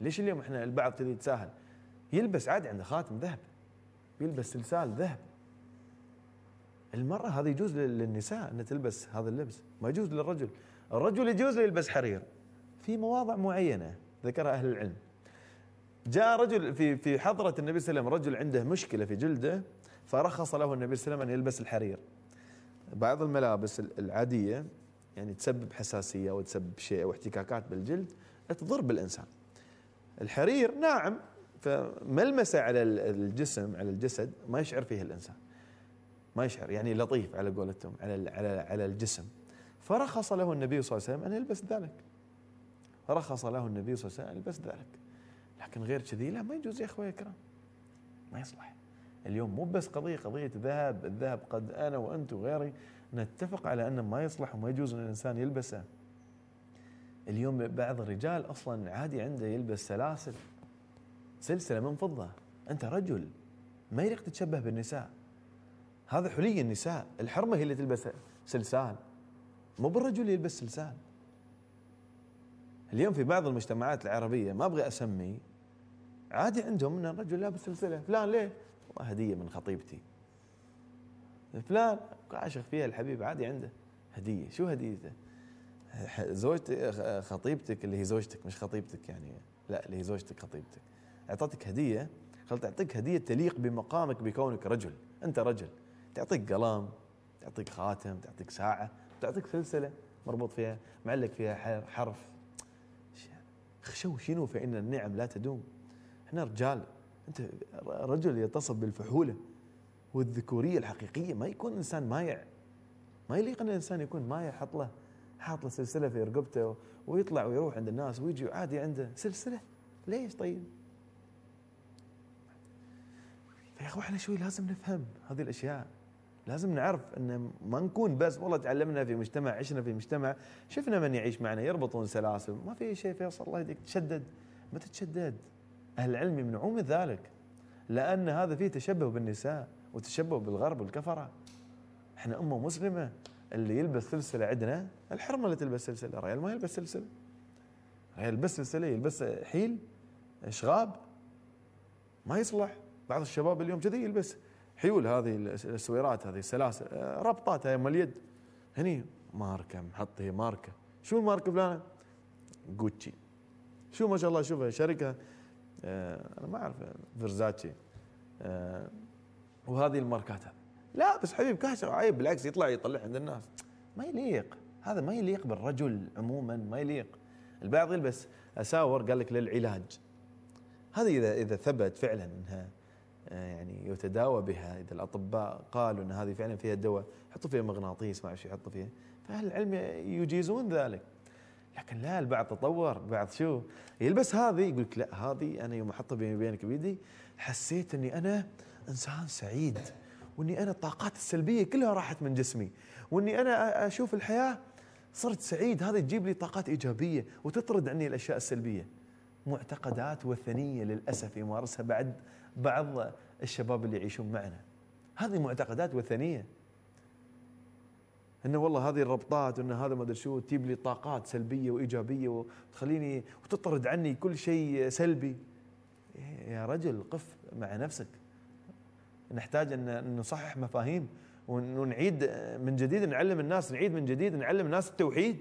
ليش اليوم احنا البعض تريد يتساهل يلبس عادي عنده خاتم ذهب يلبس سلسال ذهب المرأة هذا يجوز للنساء أن تلبس هذا اللبس ما يجوز للرجل الرجل يجوز يلبس حرير في مواضع معينة ذكرها أهل العلم جاء رجل في في حضرة النبي صلى الله عليه وسلم رجل عنده مشكلة في جلده فرخص له النبي صلى الله عليه وسلم أن يلبس الحرير بعض الملابس العادية يعني تسبب حساسية وتسبب شيء واحتكاكات بالجلد تضر بالإنسان الحرير ناعم فملمسه على الجسم على الجسد ما يشعر فيه الإنسان ما يشعر يعني لطيف على قولتهم على على على الجسم فرخص له النبي صلى الله عليه وسلم أن يلبس ذلك رخص له النبي صلى الله عليه وسلم أن يلبس ذلك لكن غير كذي لا ما يجوز يا أخوي الكرام ما يصلح اليوم مو بس قضية قضية ذهب الذهب قد أنا وأنت وغيري نتفق على أنه ما يصلح وما يجوز أن الإنسان يلبسه اليوم بعض الرجال أصلا عادي عنده يلبس سلاسل سلسلة من فضة أنت رجل ما يريق تتشبه بالنساء هذا حلي النساء الحرمة هي اللي تلبس سلسال مو بالرجل يلبس لسان اليوم في بعض المجتمعات العربية ما أبغي أسمي عادي عندهم أن الرجل لابس سلسلة فلان ليه والله هدية من خطيبتي فلان عاشق فيها الحبيب عادي عنده هدية شو هديته زوجتك خطيبتك اللي هي زوجتك مش خطيبتك يعني لا اللي هي زوجتك خطيبتك اعطتك هديه خلت تعطيك هديه تليق بمقامك بكونك رجل انت رجل تعطيك قلم تعطيك خاتم تعطيك ساعه تعطيك سلسله مربوط فيها معلق فيها حرف خشوا شنو فإن النعم لا تدوم احنا رجال انت رجل يتصف بالفحوله والذكوريه الحقيقيه ما يكون انسان مايع ما يليق ان الانسان يكون مايع حط له حاط له سلسله في رقبته ويطلع ويروح عند الناس ويجي عادي عنده سلسله ليش طيب؟ فيا اخو احنا شوي لازم نفهم هذه الاشياء لازم نعرف ان ما نكون بس والله تعلمنا في مجتمع عشنا في مجتمع شفنا من يعيش معنا يربطون سلاسل ما في شيء فيصل الله يديك تشدد ما تتشدد اهل العلم يمنعون من ذلك لان هذا فيه تشبه بالنساء وتشبه بالغرب والكفره احنا امه مسلمه اللي يلبس سلسله عندنا الحرمه اللي تلبس سلسله الرجال ما يلبس سلسله الرجال يلبس سلسله يلبس حيل شغاب ما يصلح بعض الشباب اليوم كذي يلبس حيول هذه السويرات هذه السلاسل آه، ربطاتها يم اليد هني ماركه محط هي ماركه شو الماركه فلانه؟ جوتشي شو ما شاء الله شوفها شركه آه، انا ما اعرف فرزاتشي آه، وهذه الماركات هذه لا بس حبيب كاشر عيب بالعكس يطلع يطلع عند الناس ما يليق هذا ما يليق بالرجل عموما ما يليق البعض يلبس اساور قال لك للعلاج هذه اذا اذا ثبت فعلا انها آه، يعني يتداوى بها اذا الاطباء قالوا ان هذه فعلا فيها دواء حطوا فيها مغناطيس ما اعرف يحطوا فيها فاهل العلم يجيزون ذلك لكن لا البعض تطور البعض شو يلبس هذه يقول لك لا هذه انا يوم احطها بيني وبينك بيدي حسيت اني انا انسان سعيد واني انا الطاقات السلبيه كلها راحت من جسمي واني انا اشوف الحياه صرت سعيد هذه تجيب لي طاقات ايجابيه وتطرد عني الاشياء السلبيه معتقدات وثنيه للاسف يمارسها بعد بعض الشباب اللي يعيشون معنا هذه معتقدات وثنيه انه والله هذه الربطات وان هذا ما ادري شو تجيب لي طاقات سلبيه وايجابيه وتخليني وتطرد عني كل شيء سلبي يا رجل قف مع نفسك نحتاج ان نصحح مفاهيم ونعيد من جديد نعلم الناس نعيد من جديد نعلم الناس التوحيد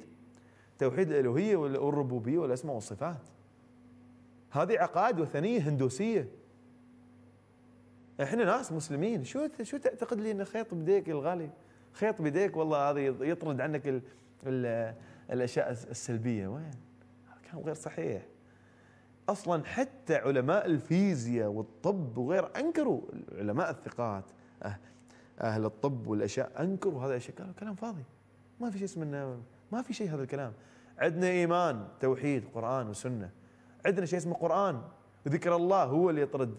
توحيد الالوهيه والربوبيه والاسماء والصفات هذه عقائد وثنيه هندوسيه احنا ناس مسلمين شو شو تعتقد لي ان خيط بديك الغالي خيط بديك والله هذا يطرد عنك الـ الـ الاشياء السلبيه وين كلام غير صحيح اصلا حتى علماء الفيزياء والطب وغير انكروا علماء الثقات أه- اهل الطب والاشياء انكروا هذا الشيء قالوا كلام فاضي ما في شيء اسمه ما في شيء هذا الكلام عندنا ايمان توحيد قران وسنه عندنا شيء اسمه قران ذكر الله هو اللي يطرد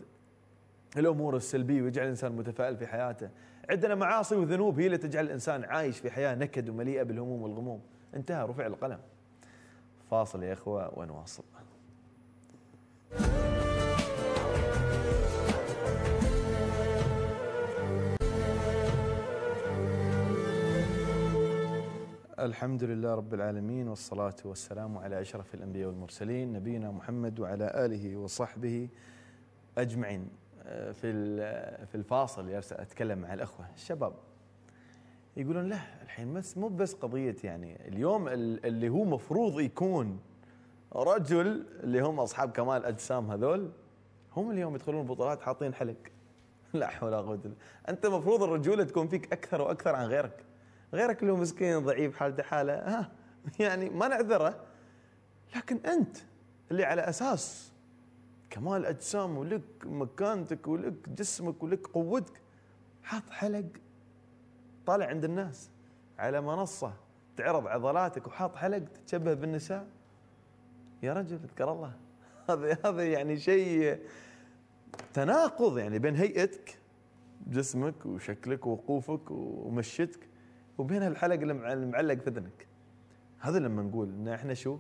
الامور السلبيه ويجعل الانسان متفائل في حياته عندنا معاصي وذنوب هي اللي تجعل الانسان عايش في حياه نكد ومليئه بالهموم والغموم انتهى رفع القلم فاصل يا اخوه ونواصل الحمد لله رب العالمين والصلاة والسلام على أشرف الأنبياء والمرسلين نبينا محمد وعلى آله وصحبه أجمعين في في الفاصل جالس اتكلم مع الاخوه الشباب يقولون لا الحين بس مو بس قضيه يعني اليوم اللي هو مفروض يكون رجل اللي هم اصحاب كمال اجسام هذول هم اليوم يدخلون البطولات حاطين حلق لا حول ولا قوه الا انت المفروض الرجوله تكون فيك اكثر واكثر عن غيرك غيرك اللي هو مسكين ضعيف حالته حاله ها يعني ما نعذره لكن انت اللي على اساس كمال اجسام ولك مكانتك ولك جسمك ولك قوتك حط حلق طالع عند الناس على منصه تعرض عضلاتك وحاط حلق تتشبه بالنساء يا رجل اذكر الله هذا هذا يعني شيء تناقض يعني بين هيئتك جسمك وشكلك ووقوفك ومشيتك وبين الحلق المعلق في اذنك هذا لما نقول ان احنا شو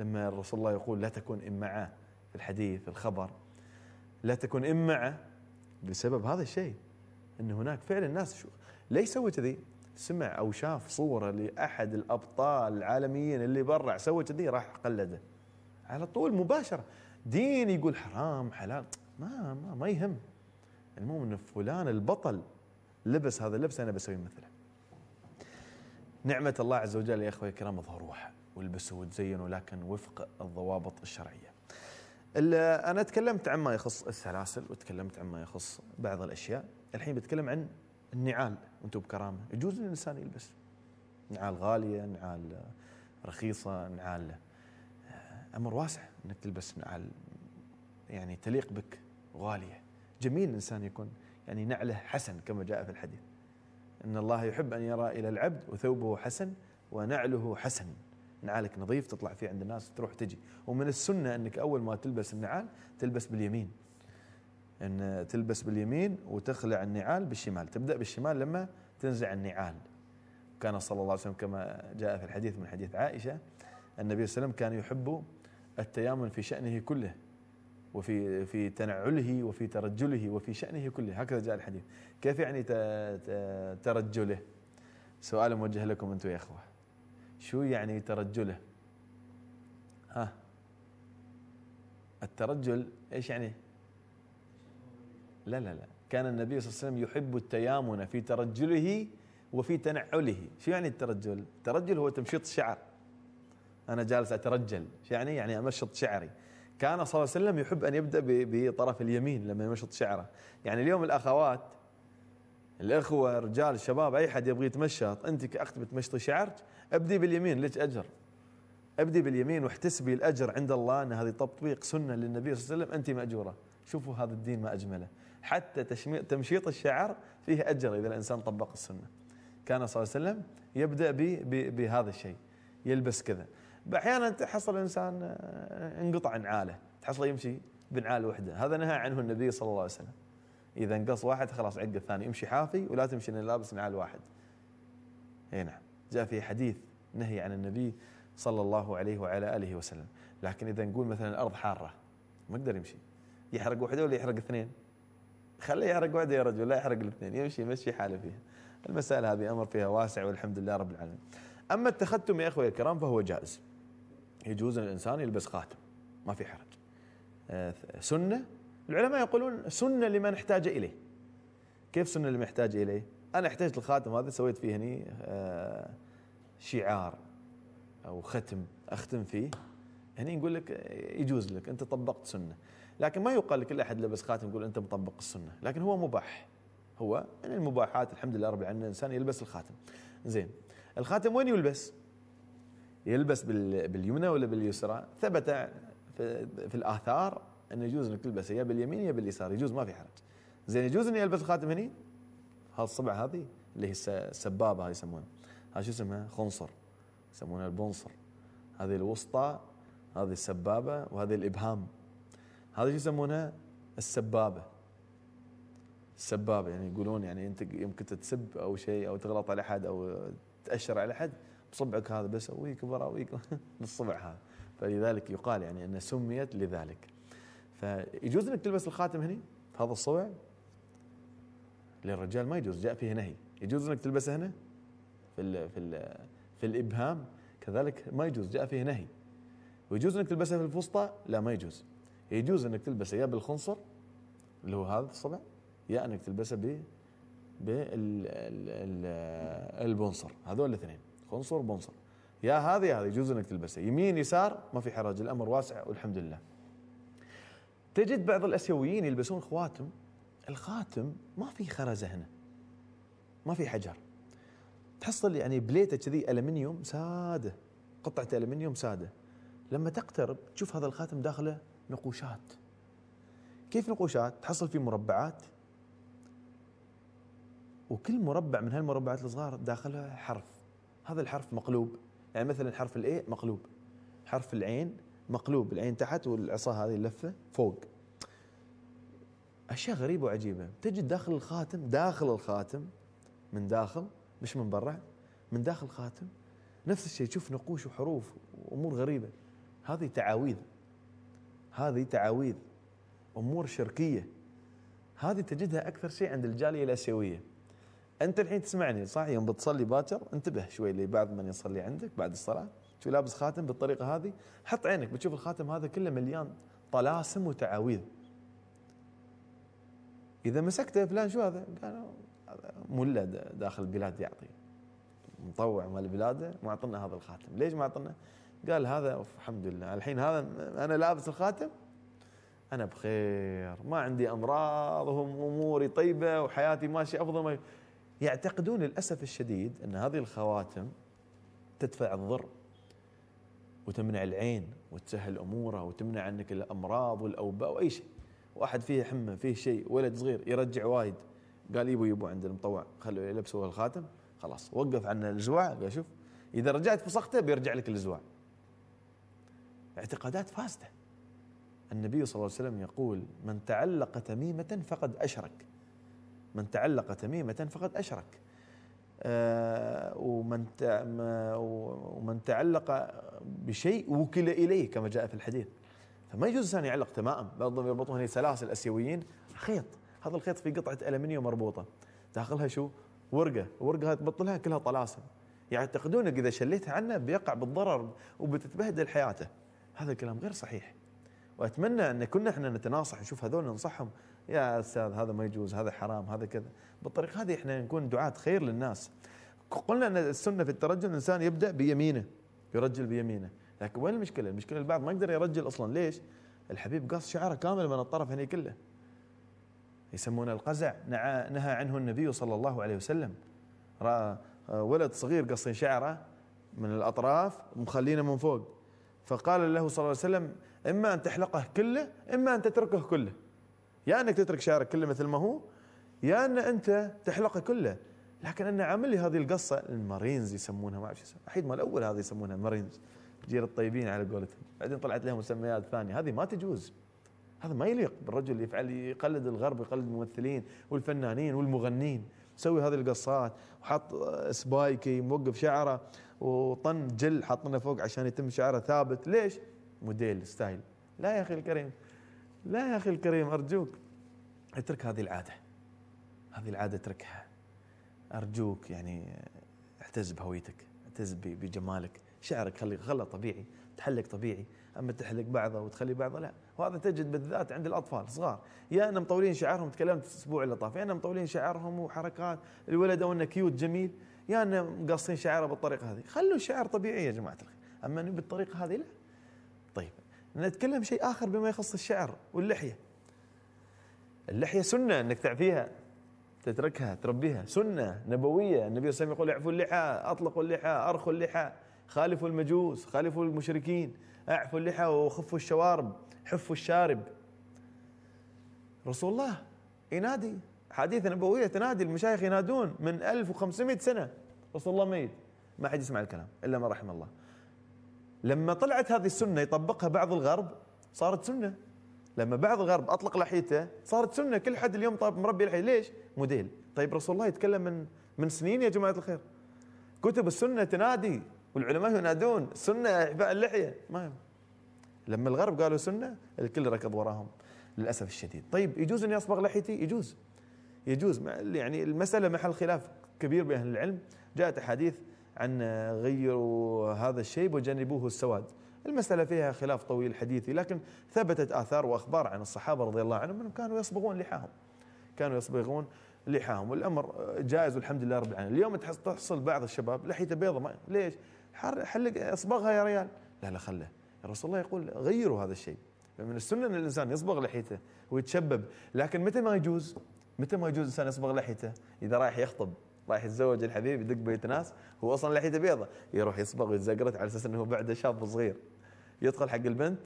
لما الرسول الله يقول لا تكون امعاء في الحديث الخبر لا تكن إم معه بسبب هذا الشيء أن هناك فعلا الناس شو ليش سوى كذي سمع أو شاف صورة لأحد الأبطال العالميين اللي برع سوى كذي راح قلده على طول مباشرة دين يقول حرام حلال ما ما, ما يهم المهم أن فلان البطل لبس هذا اللبس أنا بسوي مثله نعمة الله عز وجل يا أخوي الكرام اظهروها والبسوا وتزينوا لكن وفق الضوابط الشرعية انا تكلمت عما يخص السلاسل وتكلمت عما يخص بعض الاشياء الحين بتكلم عن النعال وانتم بكرامه يجوز للانسان يلبس نعال غاليه نعال رخيصه نعال آه، امر واسع انك تلبس نعال يعني تليق بك غاليه جميل الانسان يكون يعني نعله حسن كما جاء في الحديث ان الله يحب ان يرى الى العبد وثوبه حسن ونعله حسن نعالك نظيف تطلع فيه عند الناس تروح تجي ومن السنه انك اول ما تلبس النعال تلبس باليمين ان تلبس باليمين وتخلع النعال بالشمال تبدا بالشمال لما تنزع النعال كان صلى الله عليه وسلم كما جاء في الحديث من حديث عائشه النبي صلى الله عليه وسلم كان يحب التيامن في شأنه كله وفي في تنعله وفي ترجله وفي شأنه كله هكذا جاء الحديث كيف يعني ترجله سؤال موجه لكم أنتم يا أخوة شو يعني ترجله ها الترجل ايش يعني لا لا لا كان النبي صلى الله عليه وسلم يحب التيامن في ترجله وفي تنعله شو يعني الترجل الترجل هو تمشيط الشعر انا جالس اترجل شو يعني يعني امشط شعري كان صلى الله عليه وسلم يحب ان يبدا بطرف اليمين لما يمشط شعره يعني اليوم الاخوات الاخوه الرجال الشباب اي حد يبغى يتمشط انت كاخت بتمشطي شعرك ابدي باليمين لك اجر ابدي باليمين واحتسبي الاجر عند الله ان هذه تطبيق سنه للنبي صلى الله عليه وسلم انت ماجوره شوفوا هذا الدين ما اجمله حتى تمشيط الشعر فيه اجر اذا الانسان طبق السنه كان صلى الله عليه وسلم يبدا بهذا الشيء يلبس كذا احيانا تحصل الانسان آه، انقطع نعاله تحصله يمشي بنعال وحده هذا نهى عنه النبي صلى الله عليه وسلم اذا انقص واحد خلاص عق الثاني امشي حافي ولا تمشي لابس نعال واحد اي نعم جاء في حديث نهي عن النبي صلى الله عليه وعلى آله وسلم لكن إذا نقول مثلا الأرض حارة ما يقدر يمشي يحرق واحدة ولا يحرق اثنين خليه يحرق واحدة يا رجل لا يحرق الاثنين يمشي يمشي حاله فيها المسألة هذه أمر فيها واسع والحمد لله رب العالمين أما التختم يا أخوي الكرام فهو جائز يجوز أن الإنسان يلبس خاتم ما في حرج آه، سنة العلماء يقولون سنة لمن احتاج إليه كيف سنة لمن احتاج إليه انا احتجت الخاتم هذا سويت فيه هني آه، شعار او ختم اختم فيه هني نقول لك يجوز لك انت طبقت سنه لكن ما يقال لكل احد لبس خاتم يقول انت مطبق السنه لكن هو مباح هو من المباحات الحمد لله رب العالمين الانسان يلبس الخاتم زين الخاتم وين يلبس يلبس باليمنى ولا باليسرى ثبت في الاثار انه يجوز انك تلبسه يا باليمين يا باليسار يجوز ما في حرج زين يجوز اني البس الخاتم هني هالصبع هذه اللي هي السبابه هذه يسمونها هذا شو اسمها خنصر يسمونها البنصر هذه الوسطى هذه السبابه وهذه الابهام هذه شو يسمونها السبابه السبابه يعني يقولون يعني انت يمكن تسب او شيء او تغلط على احد او تاشر على احد بصبعك هذا بس اويك براويك بالصبع هذا فلذلك يقال يعني انها سميت لذلك فيجوز انك تلبس الخاتم في هذا الصبع للرجال ما يجوز جاء فيه نهي يجوز انك تلبسه هنا في الـ في الـ في الابهام كذلك ما يجوز جاء فيه نهي ويجوز انك تلبسه في الفسطى لا ما يجوز يجوز انك تلبسه يا بالخنصر اللي هو هذا الصبع يا انك تلبسه ب بالبنصر هذول الاثنين خنصر بنصر يا هذا يا هذا يجوز انك تلبسه يمين يسار ما في حرج الامر واسع والحمد لله تجد بعض الاسيويين يلبسون خواتم الخاتم ما في خرزه هنا ما في حجر تحصل يعني بليته كذي المنيوم ساده قطعه المنيوم ساده لما تقترب تشوف هذا الخاتم داخله نقوشات كيف نقوشات تحصل في مربعات وكل مربع من هالمربعات الصغار داخلها حرف هذا الحرف مقلوب يعني مثلا حرف الاي مقلوب حرف العين مقلوب العين تحت والعصا هذه اللفه فوق اشياء غريبه وعجيبه تجد داخل الخاتم داخل الخاتم من داخل مش من برا من داخل الخاتم نفس الشيء تشوف نقوش وحروف وامور غريبه هذه تعاويذ هذه تعاويذ امور شركيه هذه تجدها اكثر شيء عند الجاليه الاسيويه انت الحين تسمعني صح يوم بتصلي باكر انتبه شوي لبعض من يصلي عندك بعد الصلاه شو لابس خاتم بالطريقه هذه حط عينك بتشوف الخاتم هذا كله مليان طلاسم وتعاويذ اذا مسكته فلان شو هذا؟ قال ملا داخل البلاد يعطي مطوع مال بلاده معطنا هذا الخاتم ليش معطنا قال هذا أوف الحمد لله الحين هذا انا لابس الخاتم انا بخير ما عندي امراض واموري طيبه وحياتي ماشيه افضل ما يعتقدون للاسف الشديد ان هذه الخواتم تدفع الضر وتمنع العين وتسهل اموره وتمنع عنك الامراض والاوباء واي شيء واحد فيه حمه فيه شيء ولد صغير يرجع وايد قال يبو يبو عند المطوع خلوا يلبسوا الخاتم خلاص وقف عنا الزواع قال شوف اذا رجعت فسخته بيرجع لك الزواع اعتقادات فاسده النبي صلى الله عليه وسلم يقول من تعلق تميمه فقد اشرك من تعلق تميمه فقد اشرك آه ومن ومن تعلق بشيء وكل اليه كما جاء في الحديث فما يجوز الانسان يعلق تمائم بعضهم يربطون سلاسل اسيويين خيط هذا الخيط في قطعه المنيوم مربوطه داخلها شو ورقه ورقه تبط تبطلها كلها طلاسم يعني يعتقدونك اذا شليتها عنه بيقع بالضرر وبتتبهدل حياته هذا الكلام غير صحيح واتمنى ان كنا احنا نتناصح نشوف هذول ننصحهم يا استاذ هذا ما يجوز هذا حرام هذا كذا بالطريقه هذه احنا نكون دعاه خير للناس قلنا ان السنه في الترجل الانسان يبدا بيمينه يرجل بيمينه لكن وين المشكله؟ المشكله البعض ما يقدر يرجل اصلا ليش؟ الحبيب قص شعره كامل من الطرف هني كله يسمونه القزع نهى عنه النبي صلى الله عليه وسلم رأى آه، ولد صغير قصين شعره من الأطراف مخلينه من فوق فقال له صلى الله عليه وسلم إما أن تحلقه كله إما أن تتركه كله يا أنك تترك شعرك كله مثل ما هو يا أن أنت تحلقه كله لكن أنا عامل لي هذه القصة المارينز يسمونها ما أعرف شو اسمها الحين مال الأول هذه يسمونها مارينز جير الطيبين على قولتهم بعدين طلعت لها مسميات ثانيه هذه ما تجوز هذا ما يليق بالرجل اللي يفعل يقلد الغرب يقلد الممثلين والفنانين والمغنين سوي هذه القصات وحط سبايكي موقف شعره وطن جل حاطينه فوق عشان يتم شعره ثابت ليش موديل ستايل لا يا اخي الكريم لا يا اخي الكريم ارجوك اترك هذه العاده هذه العاده اتركها ارجوك يعني اعتز بهويتك اعتز بجمالك شعرك خليه خله طبيعي تحلق طبيعي اما تحلق بعضه وتخلي بعضه لا وهذا تجد بالذات عند الاطفال صغار يا انهم مطولين شعرهم تكلمت الاسبوع اللي طاف يا انهم مطولين شعرهم وحركات الولد او انه كيوت جميل يا انهم مقصين شعره بالطريقه هذه خلوا الشعر طبيعي يا جماعه الخير اما بالطريقه هذه لا طيب نتكلم شيء اخر بما يخص الشعر واللحيه اللحيه سنه انك تعفيها تتركها تربيها سنه نبويه النبي صلى الله عليه وسلم يقول اعفوا اللحى اطلقوا اللحى ارخوا اللحى خالفوا المجوس خالفوا المشركين اعفوا اللحى وخفوا الشوارب حفوا الشارب رسول الله ينادي حديث نبوية تنادي المشايخ ينادون من 1500 سنة رسول الله ميت ما حد يسمع الكلام إلا من رحم الله لما طلعت هذه السنة يطبقها بعض الغرب صارت سنة لما بعض الغرب أطلق لحيته صارت سنة كل حد اليوم طاب مربي لحيته ليش موديل طيب رسول الله يتكلم من من سنين يا جماعة الخير كتب السنة تنادي والعلماء ينادون سنة إعفاء اللحية ما لما الغرب قالوا سنة الكل ركض وراهم للأسف الشديد طيب يجوز أني أصبغ لحيتي يجوز يجوز يعني المسألة محل خلاف كبير بين العلم جاءت أحاديث عن غيروا هذا الشيب وجنبوه السواد المسألة فيها خلاف طويل حديثي لكن ثبتت آثار وأخبار عن الصحابة رضي الله عنهم أنهم كانوا يصبغون لحاهم كانوا يصبغون لحاهم والأمر جائز والحمد لله رب العالمين اليوم تحصل بعض الشباب لحيته بيضة ليش؟ حلق اصبغها يا ريال لا لا خله الرسول الله يقول غيروا هذا الشيء من السنه ان الانسان يصبغ لحيته ويتشبب لكن متى ما يجوز متى ما يجوز الانسان يصبغ لحيته اذا رايح يخطب رايح يتزوج الحبيب يدق بيت ناس هو اصلا لحيته بيضة يروح يصبغ ويتزقرت على اساس انه بعده شاب صغير يدخل حق البنت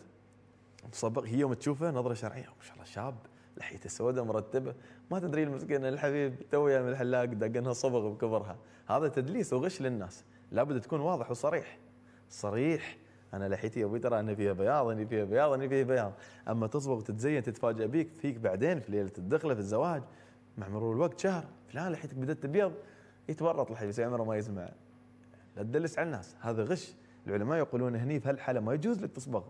تصبغ هي يوم تشوفه نظره شرعيه ما شاء الله شاب لحيته سوداء مرتبه ما تدري المسكين الحبيب توي من الحلاق دقنها صبغ بكبرها هذا تدليس وغش للناس لابد تكون واضح وصريح صريح انا لحيتي يا ابوي ترى انا فيها بياض انا فيها بياض انا فيها بياض اما تصبغ وتتزين تتفاجئ بيك فيك بعدين في ليله الدخله في الزواج مع مرور الوقت شهر فلان لحيتك بدات تبيض يتورط الحبيب يصير عمره ما يسمع لا تدلس على الناس هذا غش العلماء يقولون هني في هالحاله ما يجوز لك تصبغ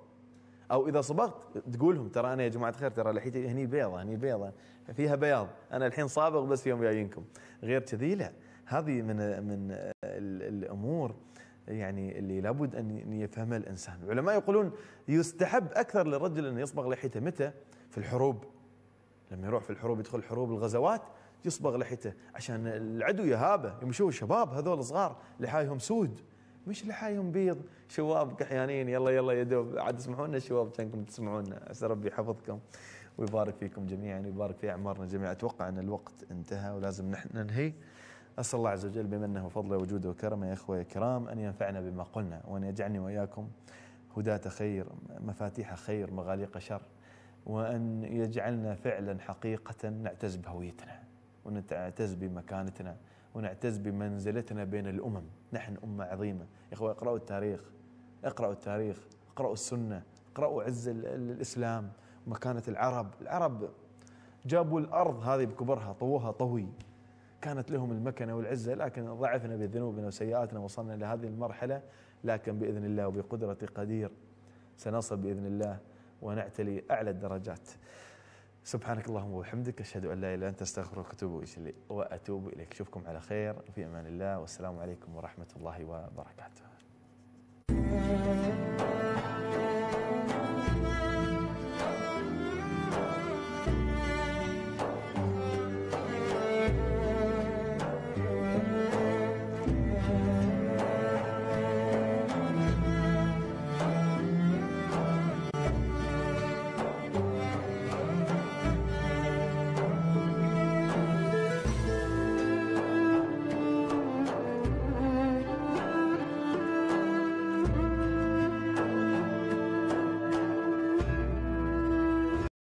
او اذا صبغت تقول لهم ترى انا يا جماعه خير ترى لحيتي هني بيضه هني بيضه فيها بياض انا الحين صابغ بس يوم جايينكم غير كذي لا هذه من من الامور يعني اللي لابد ان يفهمها الانسان، العلماء يقولون يستحب اكثر للرجل انه يصبغ لحيته متى؟ في الحروب لما يروح في الحروب يدخل الحروب الغزوات يصبغ لحيته عشان العدو يهابه يمشون شباب هذول صغار لحايهم سود مش لحايهم بيض شباب كحيانين يلا يلا يا دوب عاد اسمحوا لنا الشباب كانكم تسمعونا عسى ربي يحفظكم ويبارك فيكم جميعا ويبارك في اعمارنا جميعا اتوقع ان الوقت انتهى ولازم نحن ننهي أسأل الله عز وجل بمنه وفضله وجوده وكرمه يا إخوة الكرام أن ينفعنا بما قلنا وأن يجعلني وإياكم هداة خير مفاتيح خير مغاليق شر وأن يجعلنا فعلا حقيقة نعتز بهويتنا ونعتز بمكانتنا ونعتز بمنزلتنا بين الأمم نحن أمة عظيمة يا إخوة اقرأوا التاريخ اقرأوا التاريخ اقرأوا السنة اقرأوا عز الإسلام مكانة العرب العرب جابوا الأرض هذه بكبرها طووها طوي كانت لهم المكنة والعزة لكن ضعفنا بذنوبنا وسيئاتنا وصلنا إلى هذه المرحلة لكن بإذن الله وبقدرة قدير سنصل بإذن الله ونعتلي أعلى الدرجات سبحانك اللهم وبحمدك أشهد أن لا إله إلا أنت أستغفرك وأتوب إليك أشوفكم على خير في أمان الله والسلام عليكم ورحمة الله وبركاته